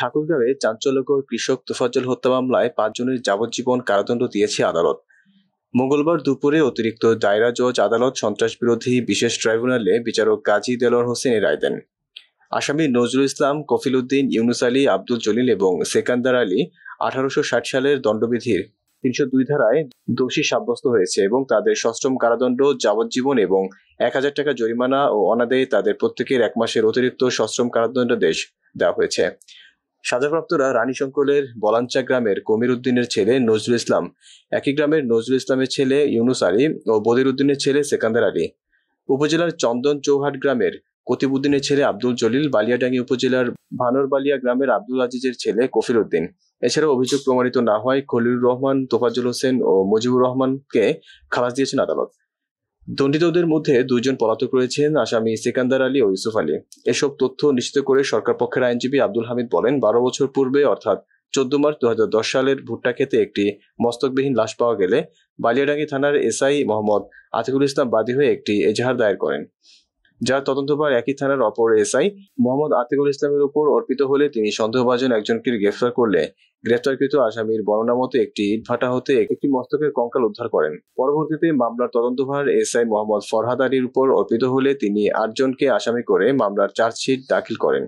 ঠাকুরগাঁওয়ে চাঞ্চল্যকর কৃষক তোফাজ্জল হত্যা মামলায় পাঁচজনের যাবজ্জীবন কারাদণ্ড দিয়েছে আদালত মঙ্গলবার দুপুরে অতিরিক্ত দায়রা জজ আদালত সন্ত্রাস বিরোধী বিশেষ ট্রাইব্যুনালে বিচারক গাজী দেলোয়ার হোসেন রায় দেন আসামি নজরুল ইসলাম কফিল উদ্দিন ইউনুস আলী আব্দুল জলিল এবং সেকান্দার আলী আঠারোশো ষাট সালের দণ্ডবিধির তিনশো দুই ধারায় দোষী সাব্যস্ত হয়েছে এবং তাদের সষ্টম কারাদণ্ড যাবজ্জীবন এবং এক হাজার টাকা জরিমানা ও অনাদায়ে তাদের প্রত্যেকের এক মাসের অতিরিক্ত সশ্রম কারাদণ্ডাদেশ দেওয়া হয়েছে সাজাপ্রাপ্তরা রানী সংকলের বলাঞ্চা গ্রামের কমির উদ্দিনের ছেলে নজরুল ইসলাম একই গ্রামের নজরুল ইসলামের ছেলে ইউনুস আলী ও বদির উদ্দিনের ছেলে সেকান্দার আলী উপজেলার চন্দন চৌহাট গ্রামের কতিবুদ্দিনের ছেলে আব্দুল জলিল বালিয়াডাঙ্গি উপজেলার ভানরবালিয়া গ্রামের আব্দুল আজিজের ছেলে কফিল উদ্দিন এছাড়াও অভিযোগ প্রমাণিত না হয় খলিলুর রহমান তোফাজুল হোসেন ও মুজিবুর রহমানকে খালাস দিয়েছেন আদালত দণ্ডিতদের মধ্যে দুইজন পলাতক রয়েছেন আসামি সিকান্দার আলী ও ইউসুফ আলী এসব তথ্য নিশ্চিত করে সরকার পক্ষের আইনজীবী আব্দুল হামিদ বলেন বারো বছর পূর্বে অর্থাৎ চোদ্দ মার্চ দু সালের ভুট্টা খেতে একটি মস্তকবিহীন লাশ পাওয়া গেলে বালিয়াডাঙ্গি থানার এসআই মোহাম্মদ আতিকুল ইসলাম বাদী হয়ে একটি এজাহার দায়ের করেন যার তদন্তভার একই থানার অপর এসআই মোহাম্মদ আতিকুল ইসলামের উপর অর্পিত হলে তিনি সন্দেহভাজন একজনকে গ্রেফতার করলে গ্রেফতারকৃত আসামির বর্ণনা মতো একটি ইটভাটা হতে একটি মস্তকের কঙ্কাল উদ্ধার করেন পরবর্তীতে মামলার তদন্তভার এসআই মোহাম্মদ ফরহাদ আলীর উপর অর্পিত হলে তিনি আটজনকে আসামি করে মামলার চার্জশিট দাখিল করেন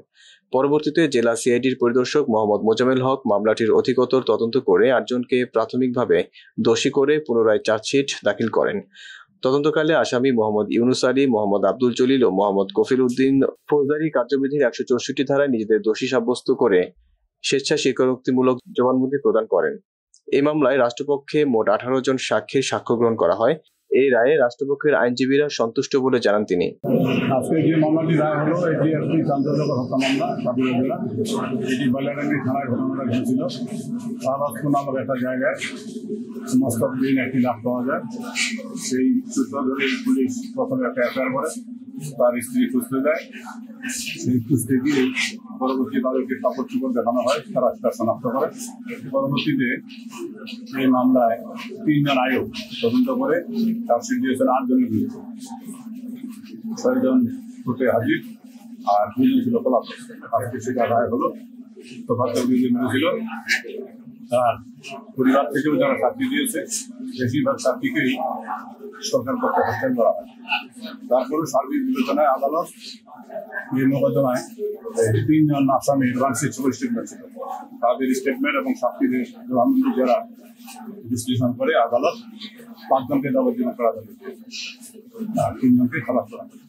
পরবর্তীতে জেলা সিআইডির পরিদর্শক মোহাম্মদ মোজামেল হক মামলাটির অধিকতর তদন্ত করে আটজনকে প্রাথমিকভাবে দোষী করে পুনরায় চার্জশিট দাখিল করেন তদন্তকালে আসামি মোহাম্মদ ইউনুস আলী মোহাম্মদ আব্দুল জলিল ও মোহাম্মদ কফিল উদ্দিন ফৌজদারি কার্যবিধির একশো চৌষট্টি ধারায় নিজেদের দোষী সাব্যস্ত করে স্বেচ্ছা স্বীকারোক্তিমূলক জবানবন্দি প্রদান করেন এই মামলায় রাষ্ট্রপক্ষে মোট আঠারো জন সাক্ষীর সাক্ষ্য গ্রহণ করা হয় এই রায়ে রাষ্ট্রপক্ষের আইনজীবীরা সন্তুষ্ট বলে জানান তিনি আজকে যে মামলাটি রায় হলো এটি একটি চাঞ্চল্যকর হত্যা মামলা সাদুরা জেলা এটি বাইলারাঙ্গি থানার ঘটনাটা ঘটেছিল শাহবাজপুর নামক একটা জায়গায় মস্তক দিন একটি লাভ পাওয়া যায় সেই সূত্র ধরে পুলিশ প্রথমে একটা এফআইআর করে তার স্ত্রী খুঁজতে যায় সেই খুঁজতে গিয়ে পরবর্তী তাদেরকে কাপড় চুপড় দেখানো হয় তারা সেটা শনাক্ত করে পরবর্তীতে এই মামলায় তিনজন আয়োগ তদন্ত করে চার্জশিট দিয়েছেন আটজনের বিরুদ্ধে ছয়জন হতে হাজির আর দুজন ছিল পলাতক আর কিছু রায় হলো তো ভাগ্য ছিল তার পরিবার থেকেও যারা চাকরি দিয়েছে বেশিরভাগ চাকরিকেই সরকার পক্ষে হস্তান্তর করা হয় তারপরে সার্বিক বিবেচনায় আদালত এই মোকদ্দমায় তিনজন আসামি অ্যাডভান্স ছিল স্টেটমেন্ট ছিল তাদের স্টেটমেন্ট এবং সাক্ষীদের জবানবন্দি যারা বিশ্লেষণ করে আদালত পাঁচজনকে যাবজ্জীব করা যাবে আর তিনজনকে খালাস করা যাবে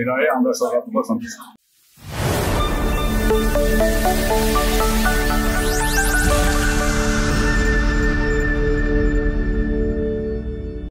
এ আমরা সরকার সন্তুষ্ট Thank you.